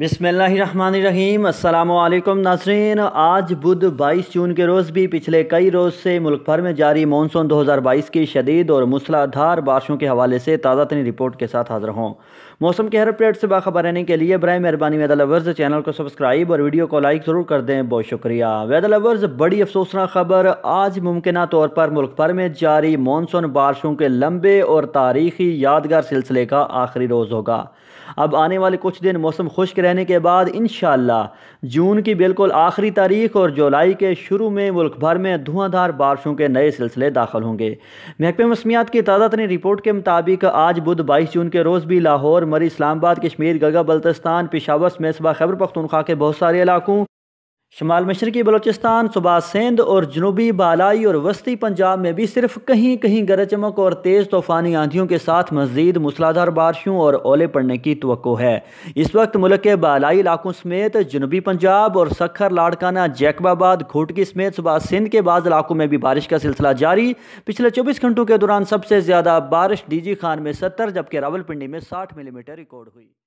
बिसमीम नाजरीन आज बुध 22 जून के रोज़ भी पिछले कई रोज़ से मुल्क भर में जारी मानसून 2022 की शदीद और मूसलाधार बारिशों के हवाले से ताज़ा तरीन रिपोर्ट के साथ हाजिर हों मौसम के हर अपडेट से बाखबर रहने के लिए बर मेहरबानी वैदा लवर्स चैनल को सब्सक्राइब और वीडियो को लाइक ज़रूर कर दें बहुत शुक्रिया वैदा लवर्स बड़ी अफसोसना खबर आज मुमकिन तौर पर मुल्क भर में जारी मानसून बारिशों के लंबे और तारीखी यादगार सिलसिले का आखिरी रोज़ होगा अब आने वाले कुछ दिन मौसम खुश्क रहने के बाद इन जून की बिल्कुल आखिरी तारीख और जुलाई के शुरू में मुल्क भर में धुआंधार बारिशों के नए सिलसिले दाखिल होंगे महकमे मौसमियात की ताज़ा तरीन रिपोर्ट के मुताबिक आज बुध बाईस जून के रोज़ भी लाहौर मरी इस्लामाबाद कश्मीर गगा बल्तस्तान पिशावर सुबह खैबर पख्तनख्वा के बहुत सारे इलाकों शुमाल मशरक़ी बलोचिस्तान सुबह सिंध और जनूबी बालाई और वस्ती पंजाब में भी सिर्फ कहीं कहीं गरज चमक और तेज़ तूफ़ानी आंधियों के साथ मजीद मूसलाधार बारिशों और ओले पड़ने की तो है इस वक्त मुल्क के बालाई इलाकों समेत जनूबी पंजाब और सखर लाड़काना जैकबाबाद घोटकी समेत सुबह सिंध के बाद इलाकों में भी बारिश का सिलसिला जारी पिछले चौबीस घंटों के दौरान सबसे ज़्यादा बारिश डी जी खान में सत्तर जबकि रावलपिंडी में साठ मिलीमीटर रिकॉर्ड हुई